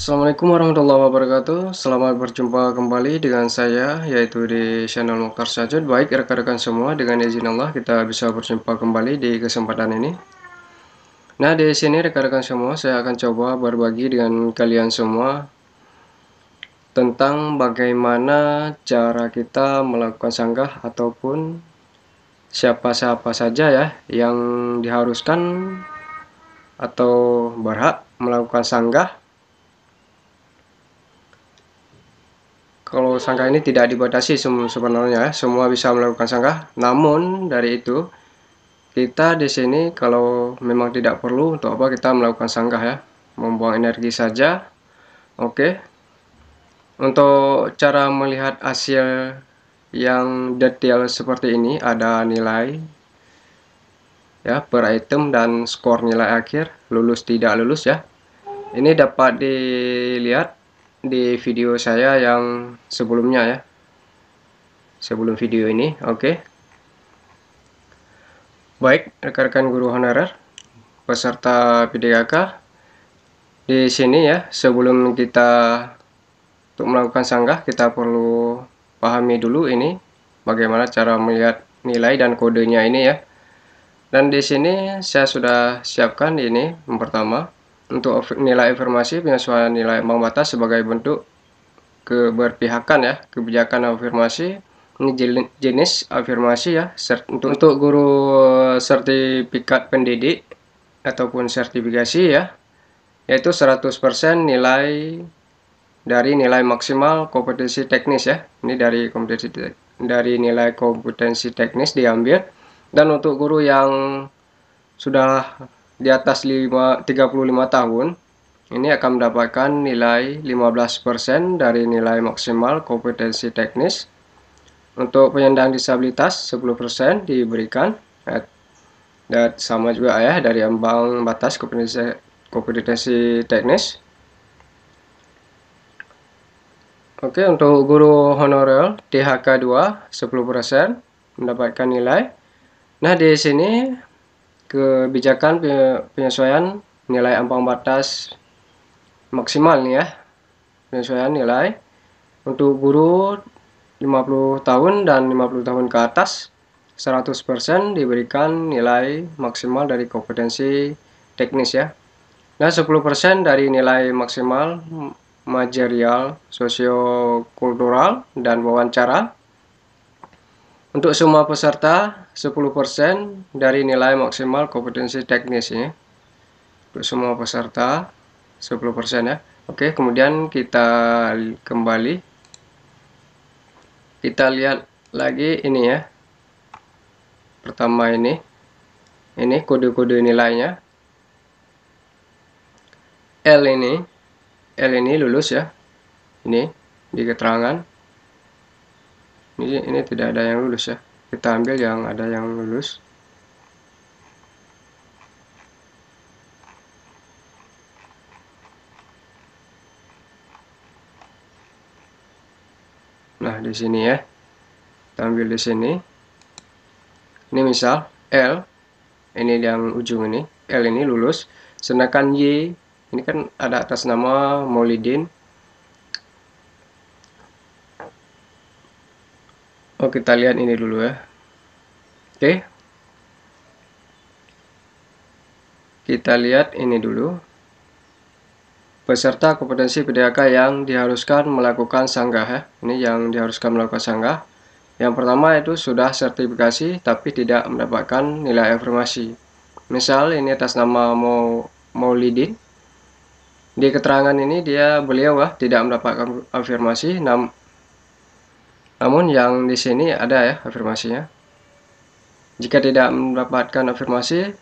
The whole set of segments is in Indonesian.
Assalamualaikum warahmatullahi wabarakatuh Selamat berjumpa kembali dengan saya Yaitu di channel Mukhtar Sajud Baik rekan-rekan semua dengan izin Allah Kita bisa berjumpa kembali di kesempatan ini Nah di sini rekan-rekan semua Saya akan coba berbagi dengan kalian semua Tentang bagaimana cara kita melakukan sanggah Ataupun siapa-siapa saja ya Yang diharuskan atau berhak melakukan sanggah Kalau sangka ini tidak dibatasi sebenarnya, ya. semua bisa melakukan sangka. Namun dari itu kita di sini kalau memang tidak perlu untuk apa kita melakukan sangka, ya, membuang energi saja. Oke. Untuk cara melihat hasil yang detail seperti ini ada nilai ya per item dan skor nilai akhir lulus tidak lulus ya ini dapat dilihat di video saya yang sebelumnya ya sebelum video ini oke okay. baik rekan-rekan guru honorer peserta PDKK di sini ya sebelum kita untuk melakukan sanggah kita perlu pahami dulu ini bagaimana cara melihat nilai dan kodenya ini ya dan di sini saya sudah siapkan ini yang pertama untuk nilai informasi penyesuaian nilai ambang batas sebagai bentuk keberpihakan ya kebijakan afirmasi ini jenis afirmasi ya untuk untuk guru sertifikat pendidik ataupun sertifikasi ya yaitu 100% nilai dari nilai maksimal kompetensi teknis ya ini dari kompetensi dari nilai kompetensi teknis diambil dan untuk guru yang sudah di atas 5, 35 tahun ini akan mendapatkan nilai 15% dari nilai maksimal kompetensi teknis. Untuk penyandang disabilitas 10% diberikan nah, dan sama juga ya dari ambang batas kompetensi, kompetensi teknis. Oke, untuk guru honorer THK 2 10% mendapatkan nilai. Nah, di sini kebijakan penyesuaian nilai ambang batas maksimal nih ya penyesuaian nilai untuk guru 50 tahun dan 50 tahun ke atas 100% diberikan nilai maksimal dari kompetensi teknis ya dan 10% dari nilai maksimal material sosio kultural dan wawancara untuk semua peserta 10% dari nilai maksimal kompetensi teknisnya. Untuk semua peserta 10% ya. Oke, kemudian kita kembali kita lihat lagi ini ya. Pertama ini. Ini kode-kode nilainya. L ini L ini lulus ya. Ini di keterangan Iya, ini ini oh. tidak ada yang lulus ya kita ambil yang ada yang lulus nah di sini ya kita ambil di sini ini misal L ini yang ujung ini L ini lulus sedangkan Y ini kan ada atas nama Molidin Oh, kita lihat ini dulu ya. Oke. Kita lihat ini dulu. Peserta kompetensi PDAK yang diharuskan melakukan sanggah ya. Ini yang diharuskan melakukan sanggah. Yang pertama itu sudah sertifikasi tapi tidak mendapatkan nilai afirmasi. Misal ini atas nama mau Maulidin. Di keterangan ini dia beliau ah, tidak mendapatkan afirmasi nam, namun yang di sini ada ya afirmasinya. Jika tidak mendapatkan afirmasi,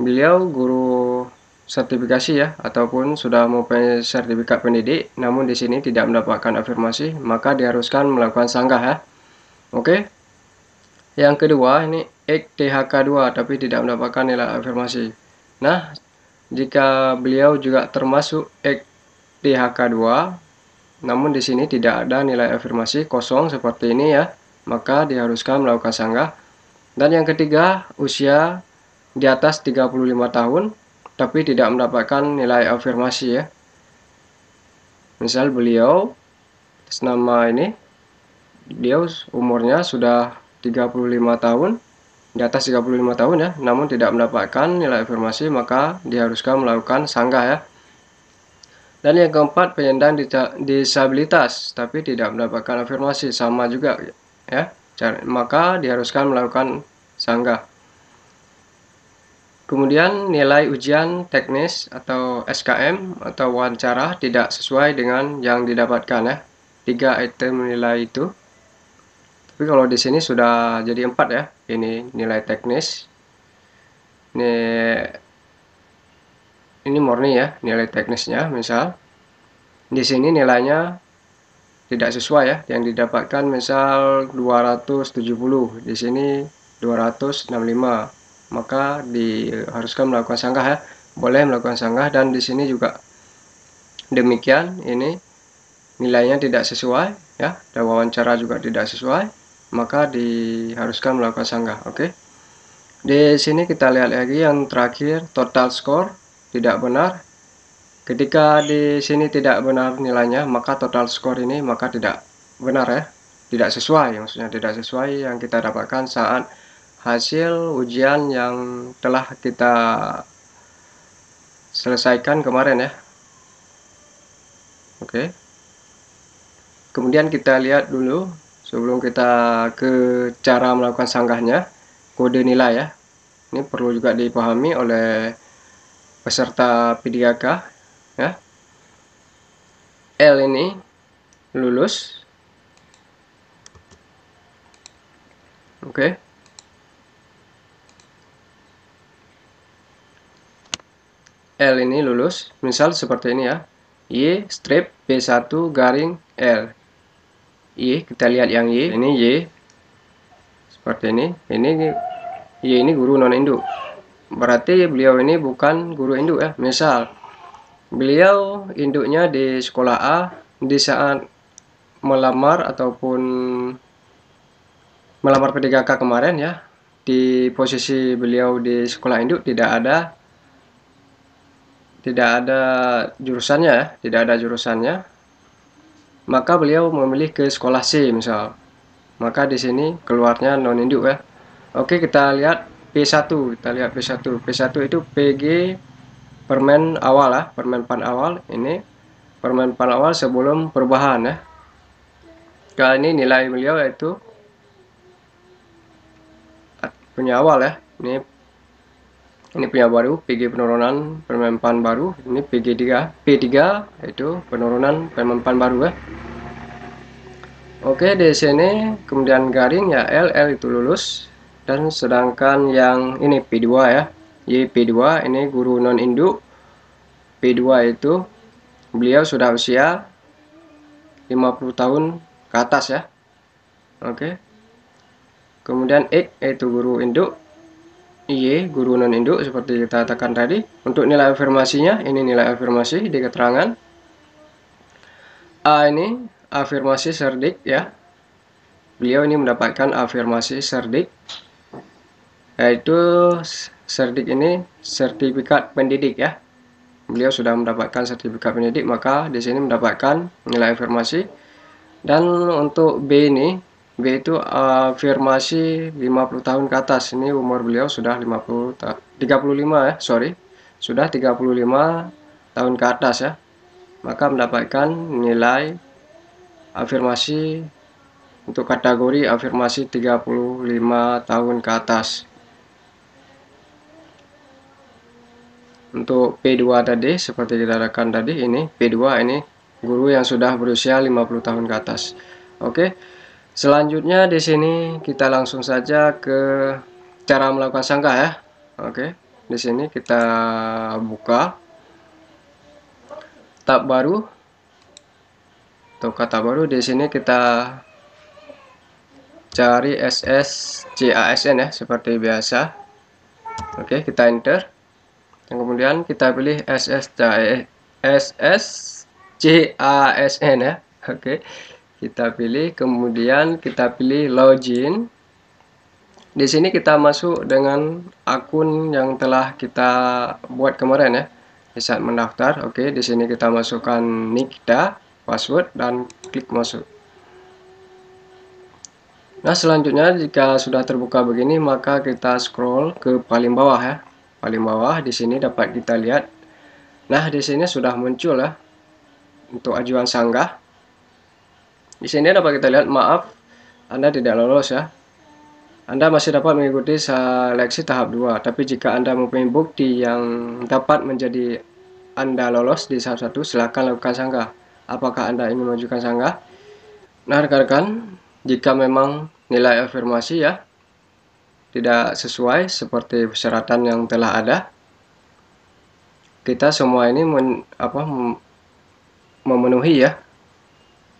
beliau guru sertifikasi ya ataupun sudah mempunyai sertifikat pendidik namun di sini tidak mendapatkan afirmasi maka diharuskan melakukan sanggah ya. Oke. Yang kedua ini XTHK2 tapi tidak mendapatkan nilai afirmasi. Nah, jika beliau juga termasuk XTHK2 namun di sini tidak ada nilai afirmasi kosong seperti ini ya, maka diharuskan melakukan sanggah. Dan yang ketiga, usia di atas 35 tahun tapi tidak mendapatkan nilai afirmasi ya. Misal beliau nama ini dia umurnya sudah 35 tahun di atas 35 tahun ya, namun tidak mendapatkan nilai afirmasi maka diharuskan melakukan sanggah ya. Dan yang keempat, penyandang disabilitas tapi tidak mendapatkan afirmasi sama juga ya. Maka diharuskan melakukan sanggah. Kemudian nilai ujian teknis atau SKM atau wawancara tidak sesuai dengan yang didapatkan ya. Tiga item nilai itu. Tapi kalau di sini sudah jadi empat ya. Ini nilai teknis, ini ini murni ya nilai teknisnya misal di sini nilainya tidak sesuai ya yang didapatkan misal 270 di sini 265 maka diharuskan melakukan sanggah ya boleh melakukan sanggah dan di sini juga demikian ini nilainya tidak sesuai ya dan wawancara juga tidak sesuai maka diharuskan melakukan sanggah oke okay? di sini kita lihat lagi yang terakhir total score tidak benar ketika di sini tidak benar nilainya maka total skor ini maka tidak benar ya tidak sesuai maksudnya tidak sesuai yang kita dapatkan saat hasil ujian yang telah kita selesaikan kemarin ya oke kemudian kita lihat dulu sebelum kita ke cara melakukan sanggahnya kode nilai ya ini perlu juga dipahami oleh peserta P3K ya. L ini lulus. Oke. Okay. L ini lulus, misal seperti ini ya. Y strip B1 garing L. Y, kita lihat yang Y. Ini Y. Seperti ini. Ini Y ini guru non induk. Berarti beliau ini bukan guru induk ya. Misal, beliau induknya di sekolah A, di saat melamar ataupun melamar P3K kemarin ya, di posisi beliau di sekolah induk tidak ada tidak ada jurusannya ya, tidak ada jurusannya. Maka beliau memilih ke sekolah C misal. Maka di sini keluarnya non induk ya. Oke, kita lihat P1 kita lihat P1 P1 itu PG permen awal lah permen pan awal ini permen pan awal sebelum perubahan ya kali ini nilai beliau yaitu punya awal ya ini ini punya baru PG penurunan permen pan baru ini PG3 P3 itu penurunan permen pan baru ya Oke di sini kemudian garing ya LL itu lulus dan sedangkan yang ini P2 ya y P2 ini guru non induk P2 itu beliau sudah usia 50 tahun ke atas ya oke kemudian X yaitu guru induk Y guru non induk seperti kita katakan tadi untuk nilai afirmasinya ini nilai afirmasi di keterangan A ini afirmasi serdik ya beliau ini mendapatkan afirmasi serdik yaitu serdik ini sertifikat pendidik ya beliau sudah mendapatkan sertifikat pendidik maka di sini mendapatkan nilai afirmasi dan untuk B ini B itu eh, afirmasi 50 tahun ke atas ini umur beliau sudah 50 35 ya sorry sudah 35 tahun ke atas ya maka mendapatkan nilai afirmasi untuk kategori afirmasi 35 tahun ke atas Untuk P2 tadi, seperti dilarakan tadi, ini P2 ini guru yang sudah berusia 50 tahun ke atas. Oke. Selanjutnya di sini kita langsung saja ke cara melakukan sangka ya. Oke. Di sini kita buka tab baru atau kata baru di sini kita cari SSCASN ya seperti biasa. Oke, kita enter. Dan kemudian kita pilih SSJASN e, ya oke kita pilih kemudian kita pilih login di sini kita masuk dengan akun yang telah kita buat kemarin ya di saat mendaftar oke di sini kita masukkan nick kita password dan klik masuk Nah, selanjutnya jika sudah terbuka begini, maka kita scroll ke paling bawah ya paling bawah di sini dapat kita lihat. Nah, di sini sudah muncul lah untuk ajuan sanggah. Di sini dapat kita lihat, maaf Anda tidak lolos ya. Anda masih dapat mengikuti seleksi tahap 2, tapi jika Anda mempunyai bukti yang dapat menjadi Anda lolos di tahap 1, silakan lakukan sanggah. Apakah Anda ingin mengajukan sanggah? Nah, rekan-rekan, jika memang nilai afirmasi ya, tidak sesuai seperti persyaratan yang telah ada, kita semua ini men, apa, memenuhi ya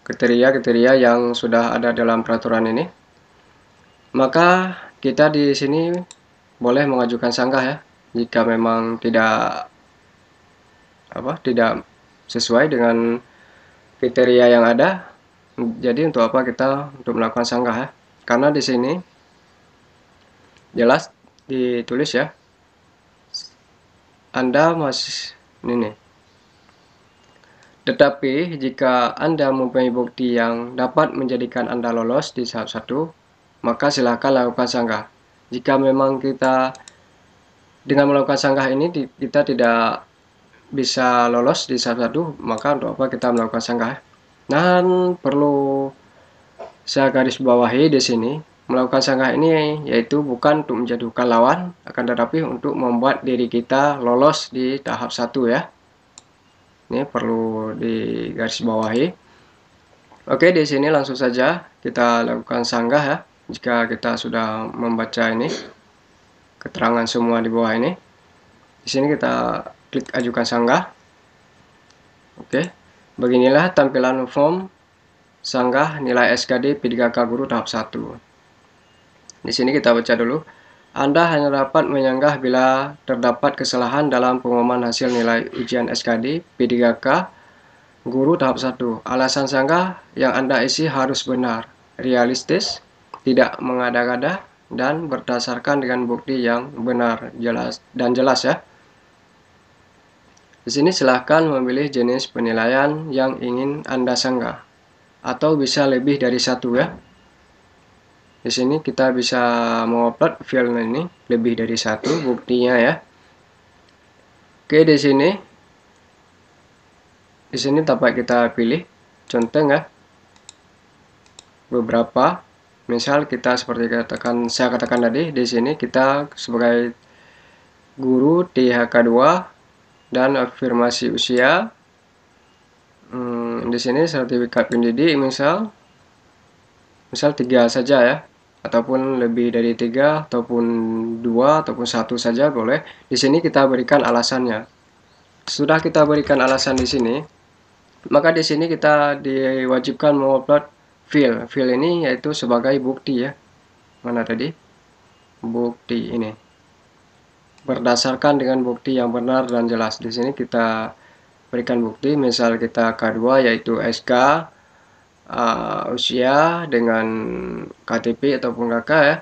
kriteria-kriteria yang sudah ada dalam peraturan ini. Maka kita di sini boleh mengajukan sanggah ya jika memang tidak apa tidak sesuai dengan kriteria yang ada. Jadi untuk apa kita untuk melakukan sanggah ya? Karena di sini jelas ditulis ya anda masih ini nih tetapi jika Anda mempunyai bukti yang dapat menjadikan Anda lolos di tahap satu, maka silahkan lakukan sanggah. Jika memang kita dengan melakukan sanggah ini kita tidak bisa lolos di tahap satu, maka untuk apa kita melakukan sanggah? Dan perlu saya garis bawahi di sini, Melakukan sanggah ini yaitu bukan untuk menjatuhkan lawan, akan tetapi untuk membuat diri kita lolos di tahap satu ya. Ini perlu digarisbawahi. Oke, di sini langsung saja kita lakukan sanggah ya. Jika kita sudah membaca ini, keterangan semua di bawah ini. Di sini kita klik ajukan sanggah. Oke, beginilah tampilan form sanggah nilai SKD P3K Guru tahap 1. Di sini kita baca dulu. Anda hanya dapat menyanggah bila terdapat kesalahan dalam pengumuman hasil nilai ujian SKD P3K guru tahap 1. Alasan sanggah yang Anda isi harus benar, realistis, tidak mengada-ngada, dan berdasarkan dengan bukti yang benar jelas dan jelas ya. Di sini silahkan memilih jenis penilaian yang ingin Anda sanggah, atau bisa lebih dari satu ya. Di sini kita bisa mengupload file ini lebih dari satu buktinya ya. Oke di sini, di sini dapat kita pilih contoh ya beberapa. Misal kita seperti katakan saya katakan tadi di sini kita sebagai guru THK2 dan afirmasi usia. Hmm, di sini sertifikat pendidik misal misal tiga saja ya ataupun lebih dari tiga ataupun dua ataupun satu saja boleh di sini kita berikan alasannya sudah kita berikan alasan di sini maka di sini kita diwajibkan mengupload file file ini yaitu sebagai bukti ya mana tadi bukti ini berdasarkan dengan bukti yang benar dan jelas di sini kita berikan bukti misal kita K2 yaitu SK uh, usia dengan KTP ataupun KK ya.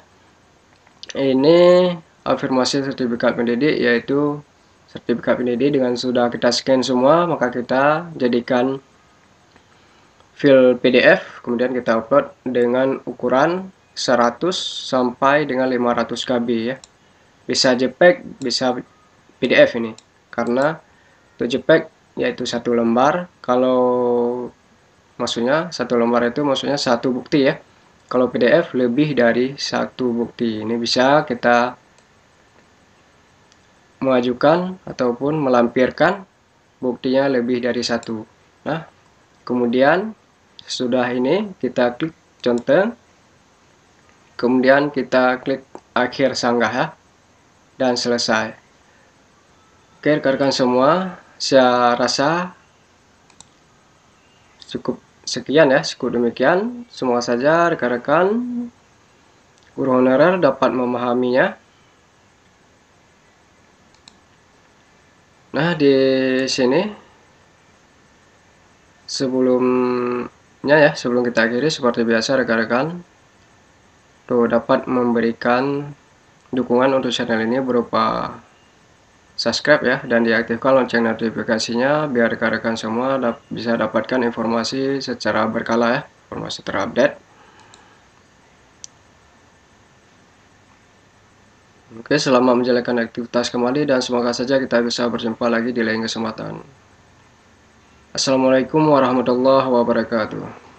Ini afirmasi sertifikat pendidik yaitu sertifikat pendidik dengan sudah kita scan semua maka kita jadikan file PDF kemudian kita upload dengan ukuran 100 sampai dengan 500 KB ya bisa JPEG bisa PDF ini karena untuk JPEG yaitu satu lembar kalau maksudnya satu lembar itu maksudnya satu bukti ya kalau PDF lebih dari satu bukti ini bisa kita mengajukan ataupun melampirkan buktinya lebih dari satu nah kemudian sudah ini kita klik contoh kemudian kita klik akhir sanggah ya, dan selesai oke rekan-rekan semua saya rasa cukup sekian ya, sekut demikian. Semoga saja rekan-rekan guru honorer dapat memahaminya. Nah, di sini sebelumnya ya, sebelum kita akhiri seperti biasa rekan-rekan tuh dapat memberikan dukungan untuk channel ini berupa subscribe ya dan diaktifkan lonceng notifikasinya biar rekan-rekan semua dap bisa dapatkan informasi secara berkala ya, informasi terupdate. Oke, selamat menjalankan aktivitas kembali dan semoga saja kita bisa berjumpa lagi di lain kesempatan. Assalamualaikum warahmatullahi wabarakatuh.